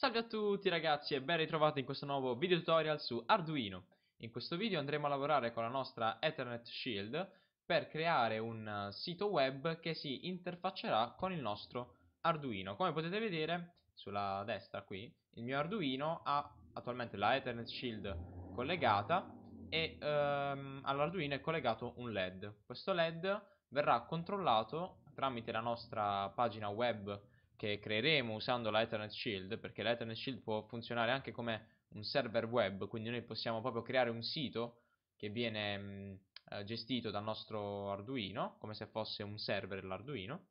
Salve a tutti ragazzi e ben ritrovati in questo nuovo video tutorial su Arduino. In questo video andremo a lavorare con la nostra Ethernet Shield per creare un eh, sito web che si interfaccerà con il nostro Arduino. Come potete vedere sulla destra qui, il mio Arduino ha attualmente la Ethernet Shield collegata e ehm, all'Arduino è collegato un LED. Questo LED verrà controllato tramite la nostra pagina web che creeremo usando l'Ethernet Shield, perché l'Ethernet Shield può funzionare anche come un server web, quindi noi possiamo proprio creare un sito che viene mh, eh, gestito dal nostro Arduino, come se fosse un server l'Arduino,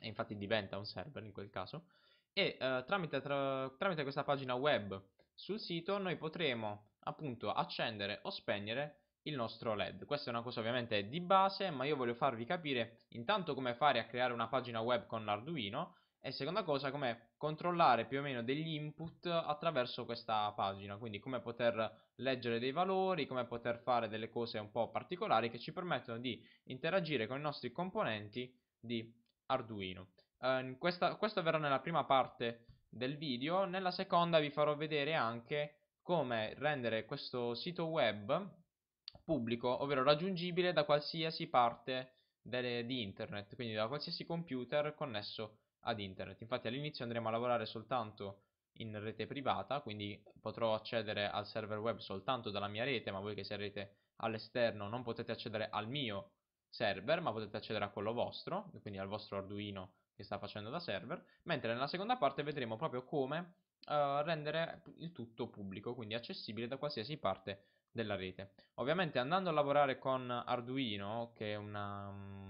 e infatti diventa un server in quel caso, e eh, tramite, tra, tramite questa pagina web sul sito noi potremo appunto accendere o spegnere il nostro LED. Questa è una cosa ovviamente di base, ma io voglio farvi capire intanto come fare a creare una pagina web con l'Arduino e seconda cosa, come controllare più o meno degli input attraverso questa pagina, quindi come poter leggere dei valori, come poter fare delle cose un po' particolari che ci permettono di interagire con i nostri componenti di Arduino. Eh, questa, questo verrà nella prima parte del video, nella seconda vi farò vedere anche come rendere questo sito web pubblico, ovvero raggiungibile da qualsiasi parte delle, di internet, quindi da qualsiasi computer connesso a ad internet. Infatti all'inizio andremo a lavorare soltanto in rete privata, quindi potrò accedere al server web soltanto dalla mia rete, ma voi che sarete all'esterno non potete accedere al mio server, ma potete accedere a quello vostro, quindi al vostro Arduino che sta facendo da server, mentre nella seconda parte vedremo proprio come uh, rendere il tutto pubblico, quindi accessibile da qualsiasi parte della rete. Ovviamente andando a lavorare con Arduino, che è una, mm,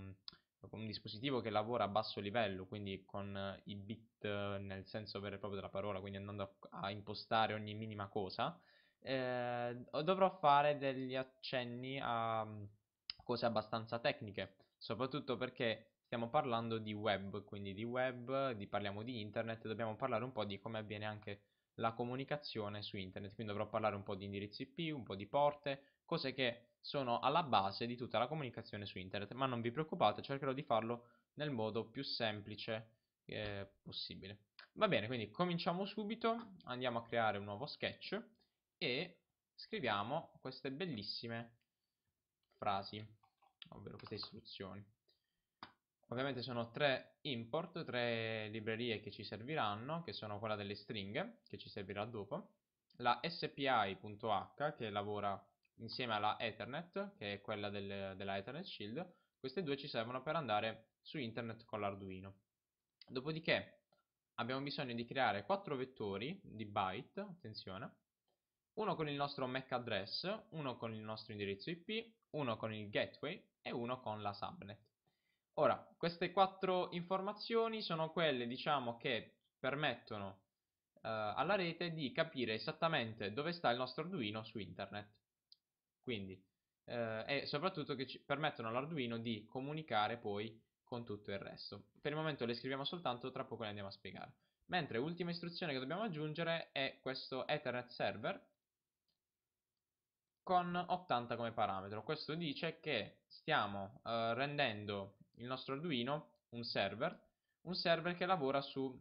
un dispositivo che lavora a basso livello, quindi con eh, i bit eh, nel senso vero e proprio della parola, quindi andando a, a impostare ogni minima cosa, eh, dovrò fare degli accenni a mm, cose abbastanza tecniche, soprattutto perché stiamo parlando di web, quindi di web, di, parliamo di internet, dobbiamo parlare un po' di come avviene anche la comunicazione su internet, quindi dovrò parlare un po' di indirizzi IP, un po' di porte, cose che sono alla base di tutta la comunicazione su internet, ma non vi preoccupate, cercherò di farlo nel modo più semplice eh, possibile. Va bene, quindi cominciamo subito, andiamo a creare un nuovo sketch e scriviamo queste bellissime frasi, ovvero queste istruzioni. Ovviamente sono tre import, tre librerie che ci serviranno, che sono quella delle stringhe, che ci servirà dopo, la spi.h che lavora insieme alla Ethernet, che è quella del, della Ethernet Shield, queste due ci servono per andare su internet con l'Arduino. Dopodiché abbiamo bisogno di creare quattro vettori di byte, attenzione, uno con il nostro MAC address, uno con il nostro indirizzo IP, uno con il gateway e uno con la subnet. Ora, queste quattro informazioni sono quelle, diciamo, che permettono eh, alla rete di capire esattamente dove sta il nostro Arduino su internet. Quindi, eh, e soprattutto che ci permettono all'Arduino di comunicare poi con tutto il resto. Per il momento le scriviamo soltanto, tra poco le andiamo a spiegare. Mentre ultima istruzione che dobbiamo aggiungere è questo Ethernet server con 80 come parametro. Questo dice che stiamo eh, rendendo il nostro Arduino un server, un server che lavora su,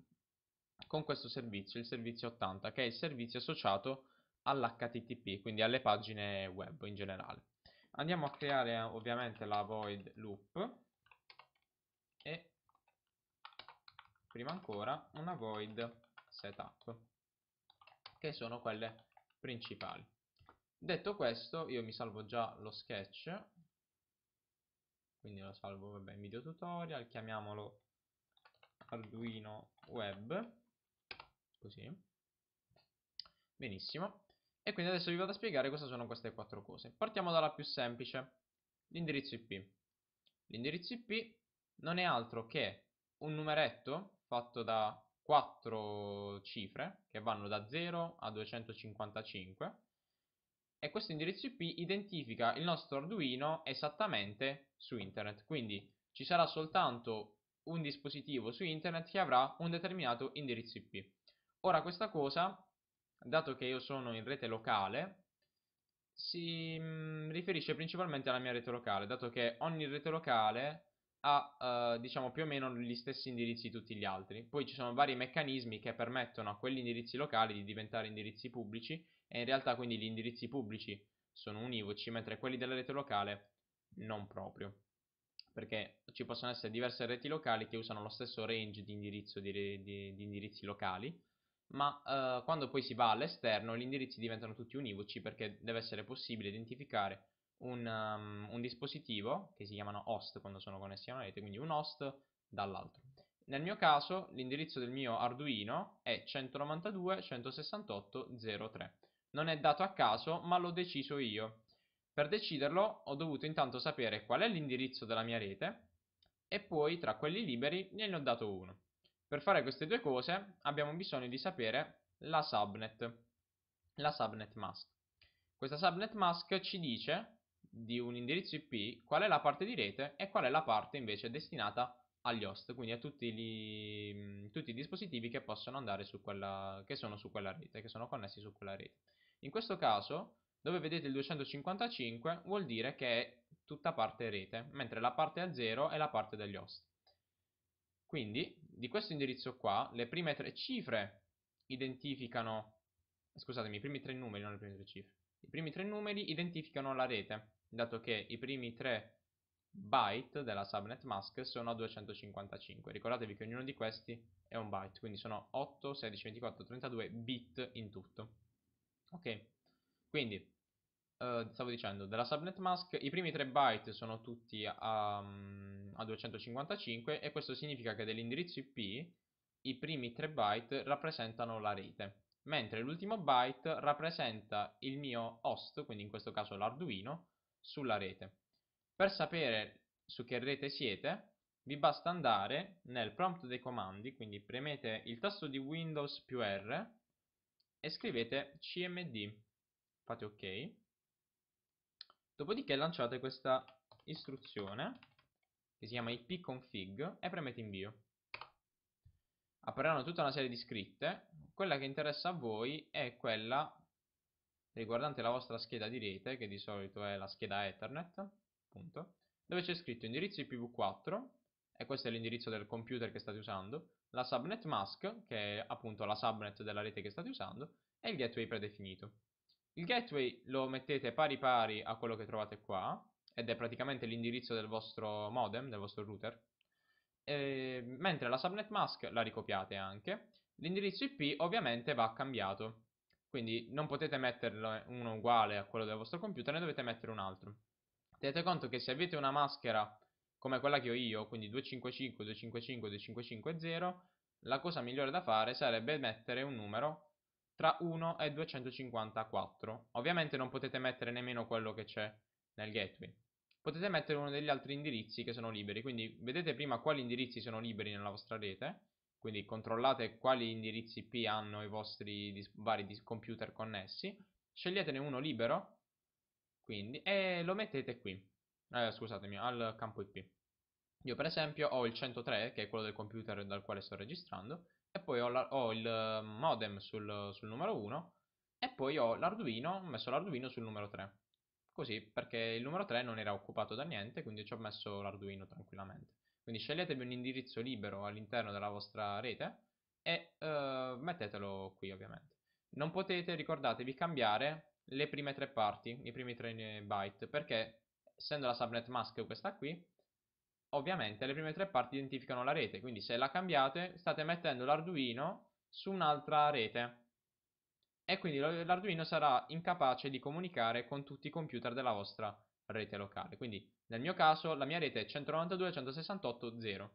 con questo servizio, il servizio 80, che è il servizio associato a all'HTTP, quindi alle pagine web in generale. Andiamo a creare eh, ovviamente la void loop e prima ancora una void setup, che sono quelle principali. Detto questo, io mi salvo già lo sketch, quindi lo salvo vabbè, in video tutorial, chiamiamolo Arduino Web, così. Benissimo. E quindi adesso vi vado a spiegare cosa sono queste quattro cose. Partiamo dalla più semplice, l'indirizzo IP. L'indirizzo IP non è altro che un numeretto fatto da quattro cifre che vanno da 0 a 255 e questo indirizzo IP identifica il nostro Arduino esattamente su internet. Quindi ci sarà soltanto un dispositivo su internet che avrà un determinato indirizzo IP. Ora questa cosa dato che io sono in rete locale, si mh, mm, riferisce principalmente alla mia rete locale, dato che ogni rete locale ha eh, diciamo più o meno gli stessi indirizzi di tutti gli altri. Poi ci sono vari meccanismi che permettono a quegli indirizzi locali di diventare indirizzi pubblici e in realtà quindi gli indirizzi pubblici sono univoci, mentre quelli della rete locale non proprio. Perché ci possono essere diverse reti locali che usano lo stesso range di, indirizzo di, di, di indirizzi locali, ma eh, quando poi si va all'esterno gli indirizzi diventano tutti univoci perché deve essere possibile identificare un, um, un dispositivo che si chiamano host quando sono connessi a una rete, quindi un host dall'altro. Nel mio caso l'indirizzo del mio Arduino è 192.168.03. Non è dato a caso, ma l'ho deciso io. Per deciderlo ho dovuto intanto sapere qual è l'indirizzo della mia rete e poi tra quelli liberi gliene ho dato uno. Per fare queste due cose abbiamo bisogno di sapere la subnet, la subnet mask. Questa subnet mask ci dice di un indirizzo IP qual è la parte di rete e qual è la parte invece destinata agli host, quindi a tutti, gli, tutti i dispositivi che possono andare su quella, che sono su quella rete, che sono connessi su quella rete. In questo caso, dove vedete il 255 vuol dire che è tutta parte rete, mentre la parte a 0 è la parte degli host. Quindi di questo indirizzo qua le prime tre cifre identificano, scusatemi, i primi tre numeri, non le prime tre cifre, i primi tre numeri identificano la rete, dato che i primi tre byte della subnet mask sono 255. Ricordatevi che ognuno di questi è un byte, quindi sono 8, 16, 24, 32 bit in tutto. Ok, quindi eh, stavo dicendo, della subnet mask i primi tre byte sono tutti a, ehm, a 255 e questo significa che dell'indirizzo IP i primi 3 byte rappresentano la rete, mentre l'ultimo byte rappresenta il mio host, quindi in questo caso l'Arduino, sulla rete. Per sapere su che rete siete, vi basta andare nel prompt dei comandi, quindi premete il tasto di Windows più R e scrivete cmd, fate ok, dopodiché lanciate questa istruzione che si chiama ipconfig e premete invio. Appariranno tutta una serie di scritte, quella che interessa a voi è quella riguardante la vostra scheda di rete, che di solito è la scheda Ethernet, appunto, dove c'è scritto indirizzo IPv4, e questo è l'indirizzo del computer che state usando, la subnet mask, che è appunto la subnet della rete che state usando, e il gateway predefinito. Il gateway lo mettete pari pari a quello che trovate qua, ed è praticamente l'indirizzo del vostro modem, del vostro router, e, mentre la subnet mask la ricopiate anche, l'indirizzo IP ovviamente va cambiato, quindi non potete metterlo uno uguale a quello del vostro computer, ne dovete mettere un altro. Tenete conto che se avete una maschera come quella che ho io, quindi 255, 255, 255 0, la cosa migliore da fare sarebbe mettere un numero tra 1 e 254. Ovviamente non potete mettere nemmeno quello che c'è nel gateway potete mettere uno degli altri indirizzi che sono liberi, quindi vedete prima quali indirizzi sono liberi nella vostra rete, quindi controllate quali indirizzi IP hanno i vostri dis vari dis computer connessi, sceglietene uno libero, quindi, e lo mettete qui, eh, scusatemi, al campo IP. Io per esempio ho il 103, che è quello del computer dal quale sto registrando, e poi ho, ho il modem sul, sul numero 1, e poi ho l'Arduino, ho messo l'Arduino sul numero 3. Così, perché il numero 3 non era occupato da niente, quindi ci ho messo l'Arduino tranquillamente. Quindi sceglietevi un indirizzo libero all'interno della vostra rete e uh, mettetelo qui ovviamente. Non potete, ricordatevi, cambiare le prime tre parti, i primi tre byte, perché essendo la subnet mask questa qui, ovviamente le prime tre parti identificano la rete, quindi se la cambiate state mettendo l'Arduino su un'altra rete, e quindi l'Arduino sarà incapace di comunicare con tutti i computer della vostra rete locale. Quindi nel mio caso la mia rete è 192.168.0.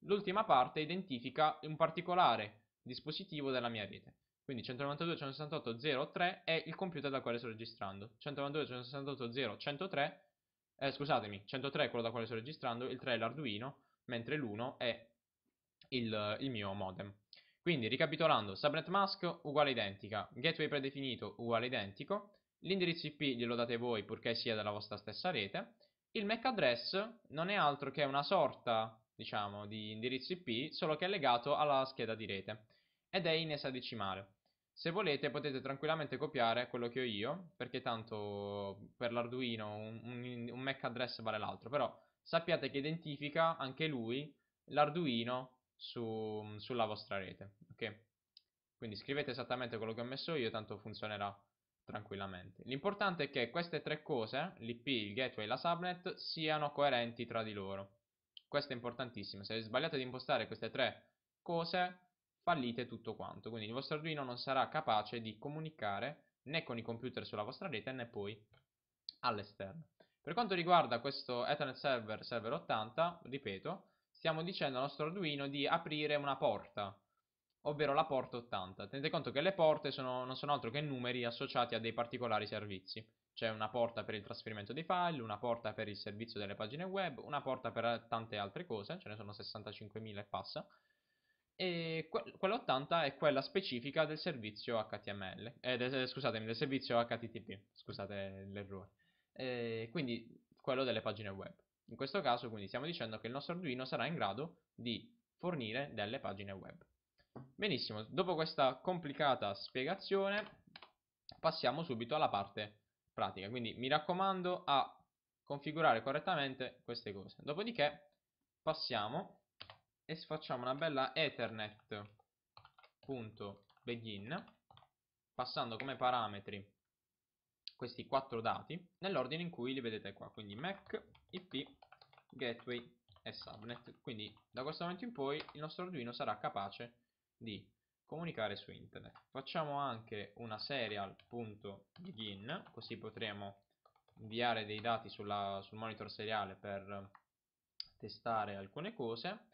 L'ultima parte identifica un particolare dispositivo della mia rete. Quindi 192.168.0.3 è il computer dal quale sto registrando. 192.168.0.103, eh, scusatemi, 103 è quello da quale sto registrando, il 3 è l'Arduino, mentre l'1 è il, il mio modem. Quindi ricapitolando, subnet mask uguale identica, gateway predefinito uguale identico, l'indirizzo IP glielo date voi purché sia della vostra stessa rete, il MAC address non è altro che una sorta, diciamo, di indirizzo IP, solo che è legato alla scheda di rete ed è in esadecimale. Se volete potete tranquillamente copiare quello che ho io, perché tanto per l'Arduino un, un, un MAC address vale l'altro, però sappiate che identifica anche lui l'Arduino su, sulla vostra rete, ok? Quindi scrivete esattamente quello che ho messo io, tanto funzionerà tranquillamente. L'importante è che queste tre cose, l'IP, il gateway e la subnet, siano coerenti tra di loro. Questo è importantissimo, se sbagliate di impostare queste tre cose fallite tutto quanto, quindi il vostro Arduino non sarà capace di comunicare né con i computer sulla vostra rete né poi all'esterno. Per quanto riguarda questo Ethernet Server Server 80, ripeto, stiamo dicendo al nostro Arduino di aprire una porta, ovvero la porta 80. Tenete conto che le porte sono, non sono altro che numeri associati a dei particolari servizi. C'è una porta per il trasferimento dei file, una porta per il servizio delle pagine web, una porta per tante altre cose, ce ne sono 65.000 e passa. E que- quella 80 è quella specifica del servizio HTML, eh, del, eh, scusatemi, del servizio HTTP, scusate l'errore. Eh, quindi quello delle pagine web. In questo caso quindi stiamo dicendo che il nostro Arduino sarà in grado di fornire delle pagine web. Benissimo, dopo questa complicata spiegazione passiamo subito alla parte pratica, quindi mi raccomando a configurare correttamente queste cose. Dopodiché passiamo e facciamo una bella ethernet.begin passando come parametri questi quattro dati nell'ordine in cui li vedete qua, quindi mac, ip, gateway e subnet. Quindi da questo momento in poi il nostro Arduino sarà capace di comunicare su internet. Facciamo anche una serial.begin, così potremo inviare dei dati sulla, sul monitor seriale per testare alcune cose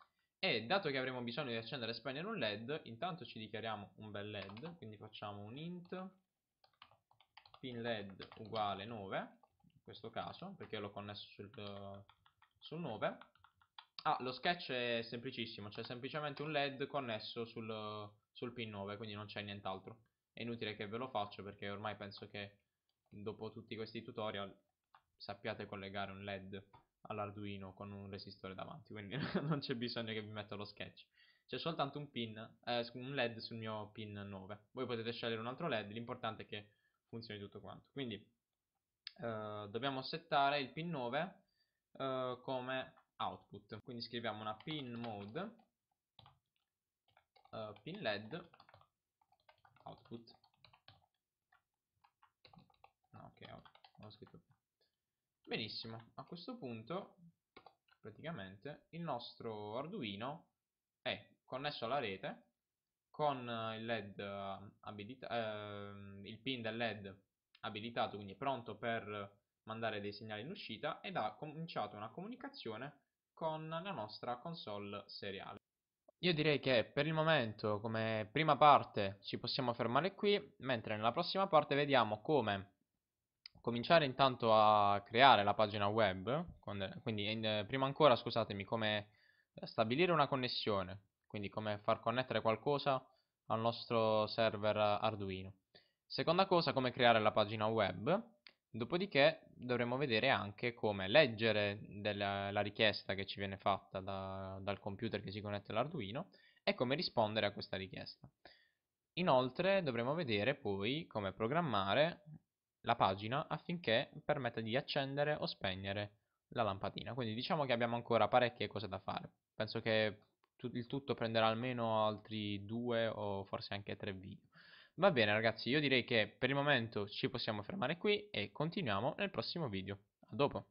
e dato che avremo bisogno di accendere e spegnere un led, intanto ci dichiariamo un bel led, quindi facciamo un int pin led uguale 9 in questo caso perché l'ho connesso sul, sul 9. Ah, lo sketch è semplicissimo, c'è semplicemente un LED connesso sul, sul pin 9, quindi non c'è nient'altro. È inutile che ve lo faccio perché ormai penso che dopo tutti questi tutorial sappiate collegare un LED all'Arduino con un resistore davanti, quindi non c'è bisogno che vi metto lo sketch. C'è soltanto un, pin, eh, un LED sul mio pin 9. Voi potete scegliere un altro LED, l'importante è che funzioni tutto quanto. Quindi eh, dobbiamo settare il pin 9 eh, come output. Quindi scriviamo una pin mode eh, pin led output. No, ok, ho, ho scritto. Benissimo, a questo punto praticamente il nostro Arduino è connesso alla rete con eh, il LED abilitato, eh, ehm, il pin del LED abilitato, quindi pronto per mandare dei segnali in uscita ed ha cominciato una comunicazione con la nostra console seriale. Io direi che per il momento come prima parte ci possiamo fermare qui, mentre nella prossima parte vediamo come cominciare intanto a creare la pagina web, quindi prima ancora scusatemi come stabilire una connessione, quindi come far connettere qualcosa al nostro server Arduino. Seconda cosa come creare la pagina web Dopodiché dovremo vedere anche come leggere della, la richiesta che ci viene fatta da, dal computer che si connette all'Arduino e come rispondere a questa richiesta. Inoltre dovremo vedere poi come programmare la pagina affinché permetta di accendere o spegnere la lampadina. Quindi diciamo che abbiamo ancora parecchie cose da fare. Penso che il tutto prenderà almeno altri due o forse anche tre video. Va bene ragazzi, io direi che per il momento ci possiamo fermare qui e continuiamo nel prossimo video. A dopo!